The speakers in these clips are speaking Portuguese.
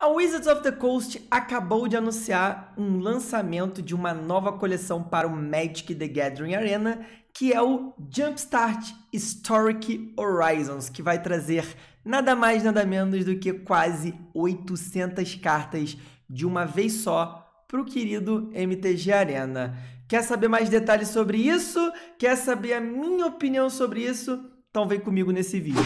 A Wizards of the Coast acabou de anunciar um lançamento de uma nova coleção para o Magic the Gathering Arena, que é o Jumpstart Historic Horizons, que vai trazer nada mais nada menos do que quase 800 cartas de uma vez só para o querido MTG Arena. Quer saber mais detalhes sobre isso? Quer saber a minha opinião sobre isso? Então vem comigo nesse vídeo.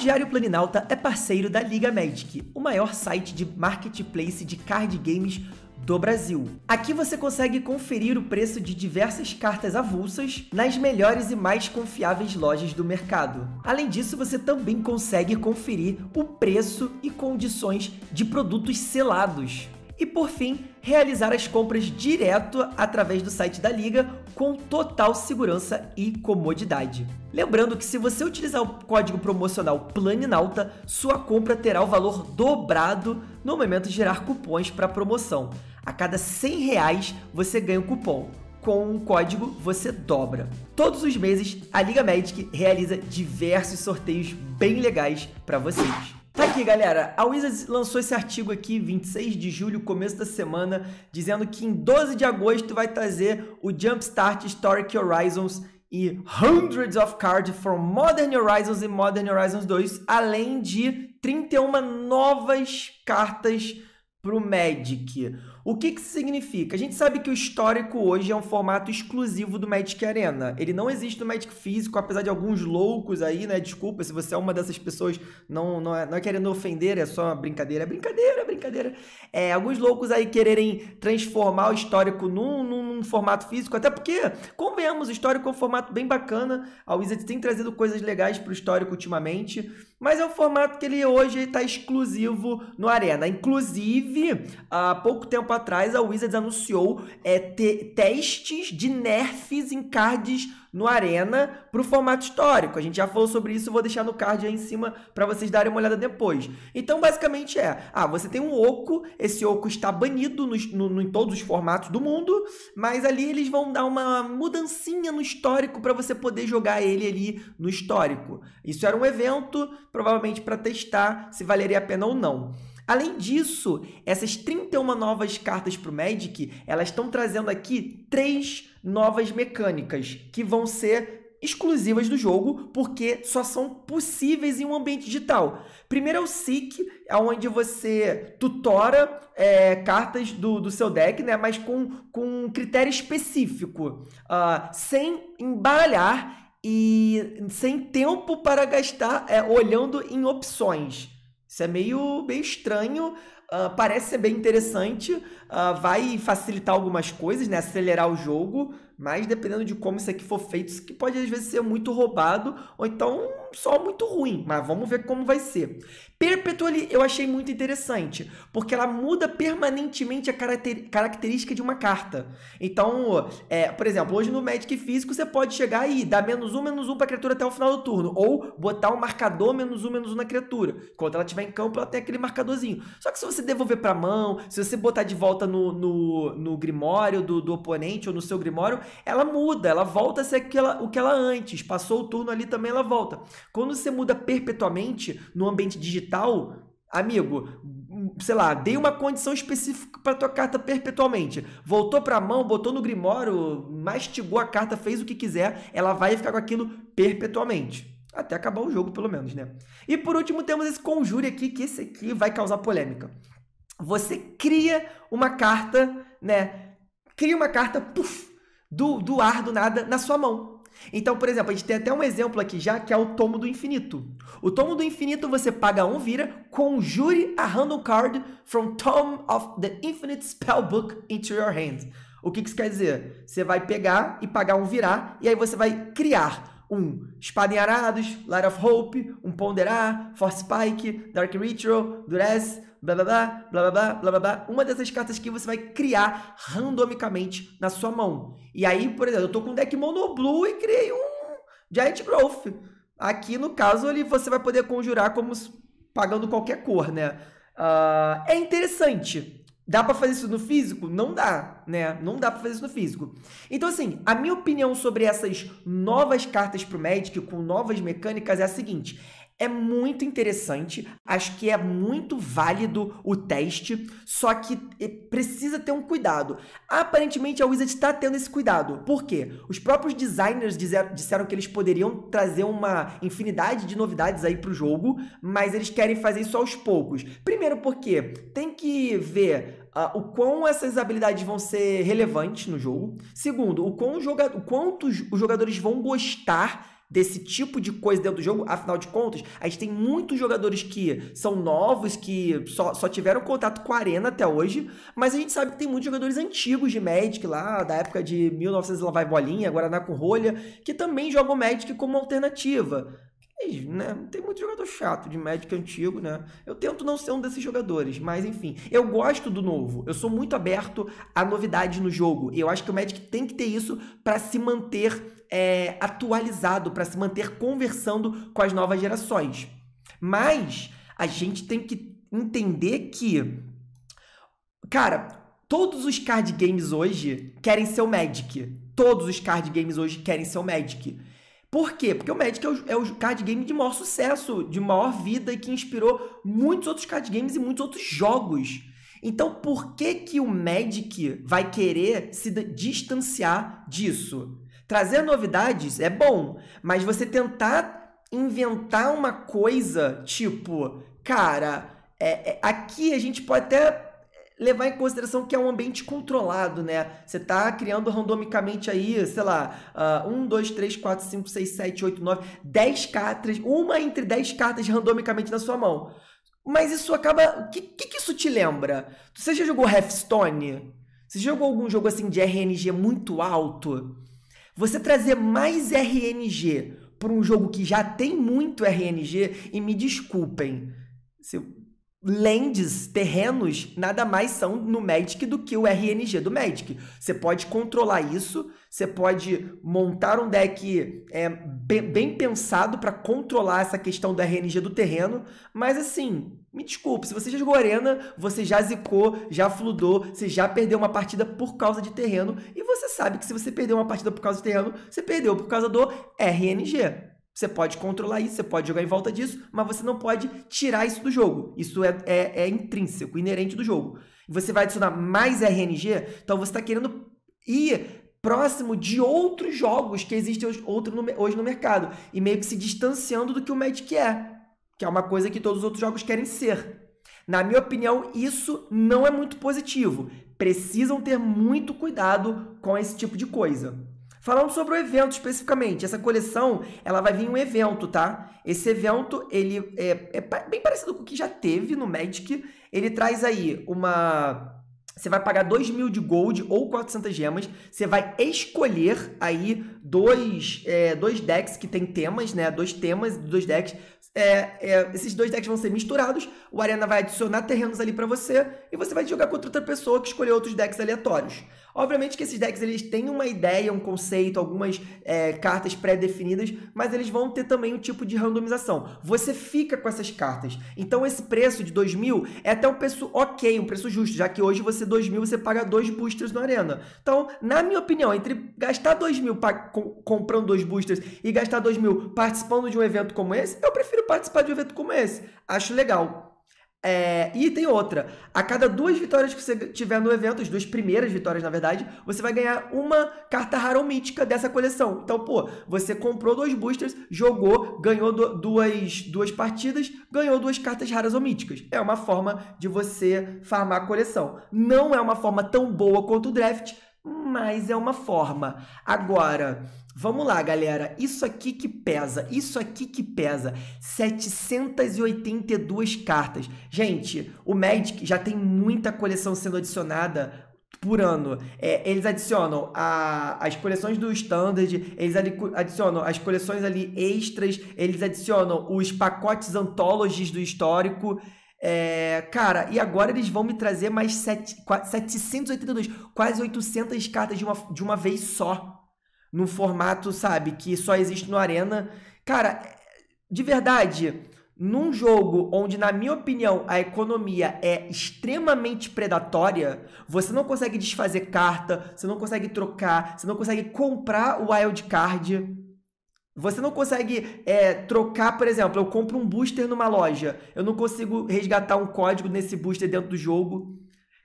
Diário Planinalta é parceiro da Liga Magic, o maior site de marketplace de card games do Brasil. Aqui você consegue conferir o preço de diversas cartas avulsas nas melhores e mais confiáveis lojas do mercado. Além disso, você também consegue conferir o preço e condições de produtos selados. E por fim, realizar as compras direto através do site da Liga com total segurança e comodidade. Lembrando que se você utilizar o código promocional PLANINAUTA, sua compra terá o valor dobrado no momento de gerar cupons para promoção. A cada 100 reais você ganha um cupom. Com um código você dobra. Todos os meses a Liga Magic realiza diversos sorteios bem legais para vocês aqui, galera. A Wizards lançou esse artigo aqui, 26 de julho, começo da semana, dizendo que em 12 de agosto vai trazer o Jumpstart Historic Horizons e Hundreds of Cards from Modern Horizons e Modern Horizons 2, além de 31 novas cartas pro Magic. O que, que significa? A gente sabe que o histórico hoje é um formato exclusivo do Magic Arena. Ele não existe no Magic físico, apesar de alguns loucos aí, né? Desculpa se você é uma dessas pessoas, não, não, é, não é querendo ofender, é só uma brincadeira. É brincadeira, é brincadeira. É, alguns loucos aí quererem transformar o histórico num, num, num formato físico, até porque, convenhamos, o histórico é um formato bem bacana. A Wizards tem trazido coisas legais pro histórico ultimamente. Mas é o formato que ele hoje está exclusivo no Arena. Inclusive, há pouco tempo atrás, a Wizards anunciou é, testes de nerfs em cards no Arena para o formato histórico. A gente já falou sobre isso, vou deixar no card aí em cima para vocês darem uma olhada depois. Então, basicamente é: ah, você tem um oco, esse oco está banido no, no, no, em todos os formatos do mundo, mas ali eles vão dar uma mudancinha no histórico para você poder jogar ele ali no histórico. Isso era um evento, provavelmente para testar se valeria a pena ou não. Além disso, essas 31 novas cartas para o Magic, elas estão trazendo aqui três novas mecânicas que vão ser exclusivas do jogo, porque só são possíveis em um ambiente digital. Primeiro é o Seek, onde você tutora é, cartas do, do seu deck, né? Mas com, com um critério específico, uh, sem embaralhar e sem tempo para gastar é, olhando em opções. Isso é meio, meio estranho, uh, parece ser bem interessante, uh, vai facilitar algumas coisas, né? acelerar o jogo, mas dependendo de como isso aqui for feito, isso aqui pode às vezes ser muito roubado ou então só muito ruim. Mas vamos ver como vai ser. Perpetually eu achei muito interessante, porque ela muda permanentemente a característica de uma carta. Então, é, por exemplo, hoje no Magic Físico você pode chegar e dar menos um, menos um para a criatura até o final do turno, ou botar um marcador menos um, menos um na criatura. Quando ela estiver em campo, ela tem aquele marcadorzinho. Só que se você devolver para a mão, se você botar de volta no, no, no grimório do, do oponente ou no seu grimório, ela muda, ela volta a ser aquela, o que ela antes. Passou o turno ali também, ela volta. Quando você muda perpetuamente no ambiente digital, amigo, sei lá, dei uma condição específica para tua carta perpetualmente. Voltou para a mão, botou no grimório, mastigou a carta, fez o que quiser, ela vai ficar com aquilo perpetuamente. Até acabar o jogo, pelo menos, né? E por último, temos esse conjure aqui, que esse aqui vai causar polêmica. Você cria uma carta, né? Cria uma carta, puf, do, do ar, do nada, na sua mão. Então, por exemplo, a gente tem até um exemplo aqui já, que é o tomo do infinito. O tomo do infinito você paga um vira, conjure a random card from Tome of the Infinite Spellbook into your hand. O que, que isso quer dizer? Você vai pegar e pagar um virar, e aí você vai criar um Espada em Arados, Light of Hope, um Ponderar, Force Pike, Dark Ritual, Duress, blá blá blá, blá blá blá, blá blá uma dessas cartas que você vai criar randomicamente na sua mão. E aí, por exemplo, eu tô com um deck mono blue e criei um Giant Growth. Aqui, no caso, ali você vai poder conjurar como pagando qualquer cor, né? Uh, é interessante. Dá para fazer isso no físico? Não dá, né? Não dá para fazer isso no físico. Então, assim, a minha opinião sobre essas novas cartas pro Magic com novas mecânicas é a seguinte: é muito interessante, acho que é muito válido o teste, só que eh, precisa ter um cuidado. Aparentemente a Wizard está tendo esse cuidado. Por quê? Os próprios designers disseram que eles poderiam trazer uma infinidade de novidades aí para o jogo, mas eles querem fazer isso aos poucos. Primeiro porque tem que ver Uh, o quão essas habilidades vão ser relevantes no jogo. Segundo, o, quão o quanto os jogadores vão gostar desse tipo de coisa dentro do jogo, afinal de contas, a gente tem muitos jogadores que são novos, que só, só tiveram contato com a Arena até hoje, mas a gente sabe que tem muitos jogadores antigos de Magic lá, da época de 1900 lá vai bolinha, Guaraná com rolha, que também jogam Magic como alternativa. Né? Tem muito jogador chato de Magic antigo, né? Eu tento não ser um desses jogadores, mas enfim. Eu gosto do novo. Eu sou muito aberto à novidade no jogo. E eu acho que o Magic tem que ter isso para se manter é, atualizado, para se manter conversando com as novas gerações. Mas a gente tem que entender que, cara, todos os card games hoje querem ser o Magic. Todos os card games hoje querem ser o Magic. Por quê? Porque o Magic é o, é o, card game de maior sucesso, de maior vida e que inspirou muitos outros card games e muitos outros jogos. Então, por que que o Magic vai querer se distanciar disso? Trazer novidades é bom, mas você tentar inventar uma coisa tipo, cara, é, é, aqui a gente pode até levar em consideração que é um ambiente controlado, né? Você está criando randomicamente aí, sei lá, uh, 1, 2, 3, 4, 5, 6, 7, 8, 9, 10 cartas, uma entre 10 cartas randomicamente na sua mão. Mas isso acaba. O que, que, que, isso te lembra? Você já jogou Hearthstone? Você jogou algum jogo assim de RNG muito alto? Você trazer mais RNG para um jogo que já tem muito RNG, e me desculpem se lands, terrenos, nada mais são no Magic do que o RNG do Magic. Você pode controlar isso, você pode montar um deck é, bem, bem pensado para controlar essa questão do RNG do terreno, mas assim, me desculpe, se você já jogou arena, você já zicou, já fludou, você já perdeu uma partida por causa de terreno, e você sabe que se você perdeu uma partida por causa de terreno, você perdeu por causa do RNG. Você pode controlar isso, você pode jogar em volta disso, mas você não pode tirar isso do jogo. Isso é, é, é intrínseco, inerente do jogo. Você vai adicionar mais RNG, então você está querendo ir próximo de outros jogos que existem hoje, outro no, hoje no mercado e meio que se distanciando do que o Magic é, que é uma coisa que todos os outros jogos querem ser. Na minha opinião, isso não é muito positivo. Precisam ter muito cuidado com esse tipo de coisa. Falando sobre o evento especificamente, essa coleção ela vai vir um evento, tá? Esse evento ele é, é bem parecido com o que já teve no Magic. Ele traz aí uma você vai pagar 2 mil de gold ou 400 gemas. Você vai escolher aí dois, é, dois decks que tem temas, né? Dois temas, dois decks. É, é, esses dois decks vão ser misturados. O Arena vai adicionar terrenos ali para você. E você vai jogar contra outra pessoa que escolheu outros decks aleatórios. Obviamente que esses decks eles têm uma ideia, um conceito, algumas é, cartas pré-definidas, mas eles vão ter também um tipo de randomização. Você fica com essas cartas. Então esse preço de 2 mil é até um preço ok, um preço justo, já que hoje você 2 mil você paga dois boosters na arena. Então, na minha opinião, entre gastar 2 mil com, comprando dois boosters e gastar 2 mil participando de um evento como esse, eu prefiro participar de um evento como esse. Acho legal. É, e tem outra. A cada duas vitórias que você tiver no evento, as duas primeiras vitórias, na verdade, você vai ganhar uma carta rara ou mítica dessa coleção. Então, pô, você comprou dois boosters, jogou, ganhou do, duas, duas partidas, ganhou duas cartas raras ou míticas. É uma forma de você farmar a coleção. Não é uma forma tão boa quanto o draft, mas é uma forma. Agora, Vamos lá, galera. Isso aqui que pesa, isso aqui que pesa. 782 cartas. Gente, o Magic já tem muita coleção sendo adicionada por ano. É, eles adicionam a, as coleções do Standard, eles adicionam as coleções ali extras, eles adicionam os pacotes antologies do histórico. É, cara, e agora eles vão me trazer mais 7, 782, quase 800 cartas de uma, de uma vez só num formato, sabe, que só existe no Arena. Cara, de verdade, num jogo onde, na minha opinião, a economia é extremamente predatória, você não consegue desfazer carta, você não consegue trocar, você não consegue comprar o wild card. Você não consegue é, trocar, por exemplo, eu compro um booster numa loja, eu não consigo resgatar um código nesse booster dentro do jogo.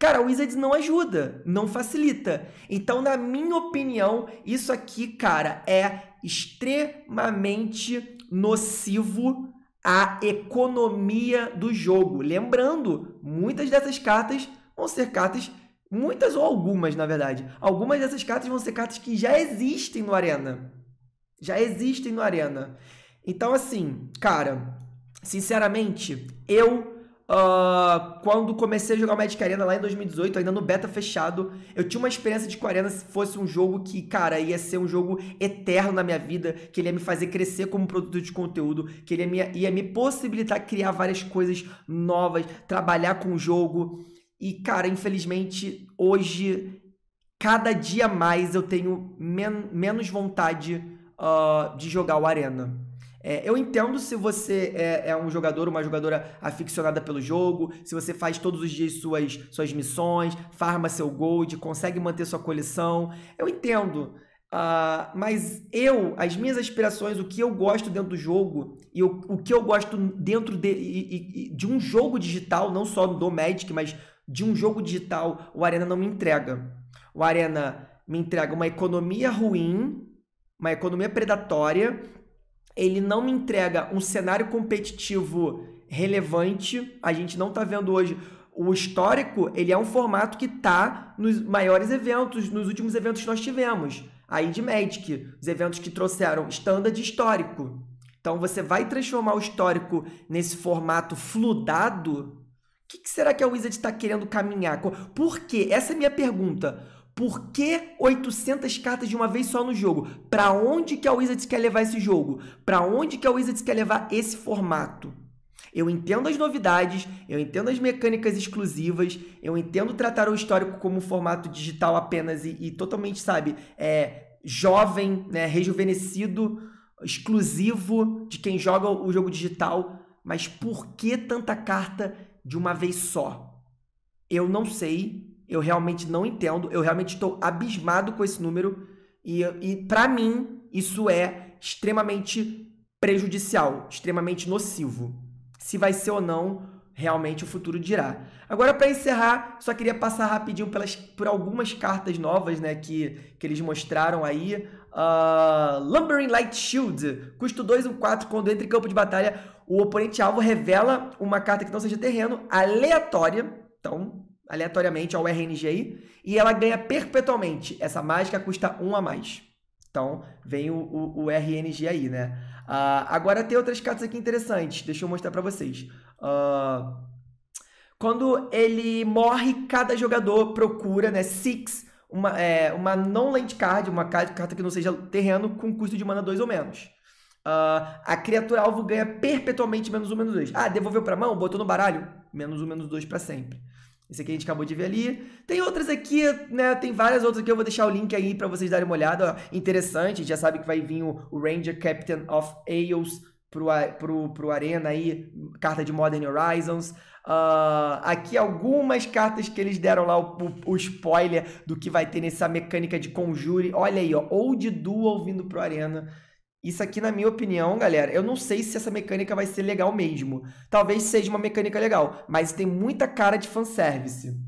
Cara, o Wizards não ajuda, não facilita. Então, na minha opinião, isso aqui, cara, é extremamente nocivo à economia do jogo. Lembrando, muitas dessas cartas vão ser cartas muitas ou algumas, na verdade. Algumas dessas cartas vão ser cartas que já existem no Arena. Já existem no Arena. Então, assim, cara, sinceramente, eu Uh, quando comecei a jogar o Magic Arena lá em 2018, ainda no beta fechado, eu tinha uma experiência de Arena se fosse um jogo que, cara, ia ser um jogo eterno na minha vida, que ele ia me fazer crescer como produtor de conteúdo, que ele ia me, ia me possibilitar criar várias coisas novas, trabalhar com o jogo. E, cara, infelizmente, hoje, cada dia mais eu tenho men menos vontade uh, de jogar o Arena. É, eu entendo se você é, é, um jogador, uma jogadora aficionada pelo jogo, se você faz todos os dias suas, suas missões, farma seu gold, consegue manter sua coleção. Eu entendo. Uh, mas eu, as minhas aspirações, o que eu gosto dentro do jogo e o, o que eu gosto dentro de, de, de um jogo digital, não só do Magic, mas de um jogo digital, o Arena não me entrega. O Arena me entrega uma economia ruim, uma economia predatória ele não me entrega um cenário competitivo relevante. A gente não está vendo hoje o histórico, ele é um formato que está nos maiores eventos, nos últimos eventos que nós tivemos. Aí de Magic, os eventos que trouxeram standard histórico. Então você vai transformar o histórico nesse formato fludado? O que, que será que a Wizard está querendo caminhar? Por quê? Essa é a minha pergunta. Por que 800 cartas de uma vez só no jogo? Para onde que a Wizards quer levar esse jogo? Para onde que a Wizards quer levar esse formato? Eu entendo as novidades, eu entendo as mecânicas exclusivas, eu entendo tratar o histórico como um formato digital apenas e, e totalmente, sabe, é, jovem, né, rejuvenescido, exclusivo de quem joga o jogo digital, mas por que tanta carta de uma vez só? Eu não sei, eu realmente não entendo, eu realmente estou abismado com esse número e, e para mim isso é extremamente prejudicial, extremamente nocivo. Se vai ser ou não, realmente o futuro dirá. Agora para encerrar, só queria passar rapidinho pelas, por algumas cartas novas, né, que, que eles mostraram aí. Uh, Lumbering Light Shield, custo 2, 1, 4, quando entra em campo de batalha, o oponente alvo revela uma carta que não seja terreno, aleatória, então aleatoriamente ao RNG e ela ganha perpetualmente. Essa mágica custa 1 a mais. Então, vem o, o, o RNG aí, né? Uh, agora tem outras cartas aqui interessantes. Deixa eu mostrar para vocês. Uh, quando ele morre, cada jogador procura, né? Six, uma, é, uma non-land card, uma carta que não seja terreno, com custo de mana 2 ou menos. Uh, a criatura alvo ganha perpetualmente menos um menos 2. Ah, devolveu pra mão? Botou no baralho? Menos um menos 2 para sempre. Esse aqui a gente acabou de ver ali. Tem outras aqui, né? Tem várias outras que eu vou deixar o link aí para vocês darem uma olhada. interessante, já sabe que vai vir o Ranger Captain of Ales pro, pro, pro Arena aí, carta de Modern Horizons. Uh, aqui algumas cartas que eles deram lá o, o, o, spoiler do que vai ter nessa mecânica de conjure. Olha aí, ó, Old Duel vindo pro Arena. Isso aqui, na minha opinião, galera, eu não sei se essa mecânica vai ser legal mesmo. Talvez seja uma mecânica legal, mas tem muita cara de fanservice.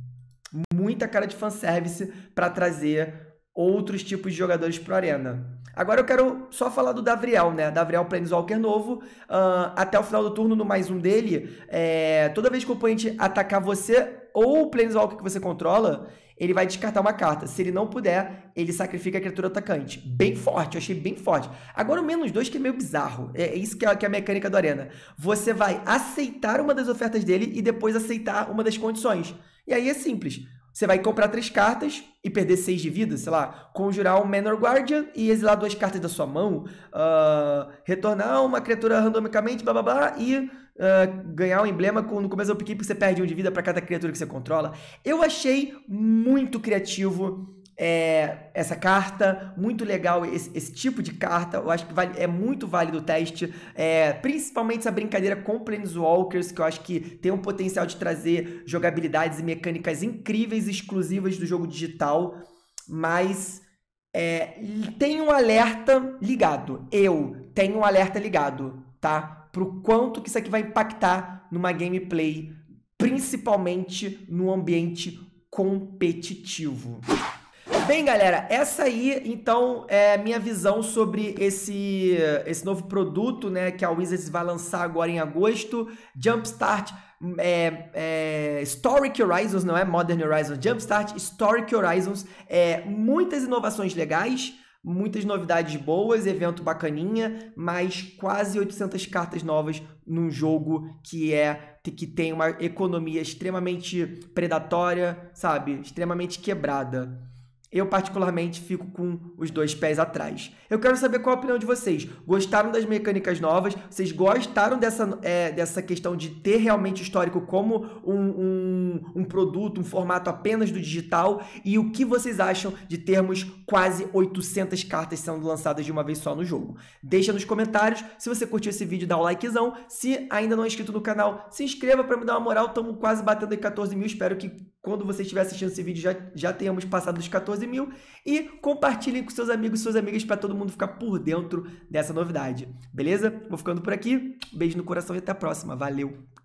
Muita cara de fanservice para trazer outros tipos de jogadores para arena. Agora eu quero só falar do Davriel, né? Davriel Planeswalker novo. Uh, até o final do turno, no mais um dele, é, toda vez que o oponente atacar você ou o Planeswalker que você controla, ele vai descartar uma carta. Se ele não puder, ele sacrifica a criatura atacante. Bem forte, eu achei bem forte. Agora o menos dois que é meio bizarro. É isso que é, que é a mecânica do Arena. Você vai aceitar uma das ofertas dele e depois aceitar uma das condições. E aí é simples. Você vai comprar três cartas e perder seis de vida, sei lá, conjurar um Manor Guardian e exilar duas cartas da sua mão, uh, retornar uma criatura randomicamente, blá blá blá, e uh, ganhar um emblema quando no começo do porque você perde um de vida para cada criatura que você controla. Eu achei muito criativo é, essa carta, muito legal esse, esse, tipo de carta, eu acho que vale, é muito válido o teste, é, principalmente essa brincadeira com Planeswalkers, que eu acho que tem um potencial de trazer jogabilidades e mecânicas incríveis, exclusivas do jogo digital, mas é, tem um alerta ligado, eu tenho um alerta ligado, tá? pro quanto que isso aqui vai impactar numa gameplay, principalmente no ambiente competitivo. Bem, galera, essa aí, então, é minha visão sobre esse, esse novo produto, né, que a Wizards vai lançar agora em agosto, Jumpstart é, é, Historic Horizons, não é Modern Horizons, Jumpstart Historic Horizons, é, muitas inovações legais, Muitas novidades boas, evento bacaninha, mas quase 800 cartas novas num jogo que é que tem uma economia extremamente predatória, sabe? Extremamente quebrada. Eu, particularmente, fico com os dois pés atrás. Eu quero saber qual a opinião de vocês. Gostaram das mecânicas novas? Vocês gostaram dessa, é, dessa questão de ter realmente histórico como um, um, um, produto, um formato apenas do digital? E o que vocês acham de termos quase 800 cartas sendo lançadas de uma vez só no jogo? Deixa nos comentários. Se você curtiu esse vídeo, dá um likezão. Se ainda não é inscrito no canal, se inscreva para me dar uma moral. Estamos quase batendo em 14 mil. Espero que quando você estiver assistindo esse vídeo, já, já tenhamos passado dos 14 mil. E compartilhem com seus amigos e suas amigas para todo mundo ficar por dentro dessa novidade. Beleza? Vou ficando por aqui. Beijo no coração e até a próxima. Valeu!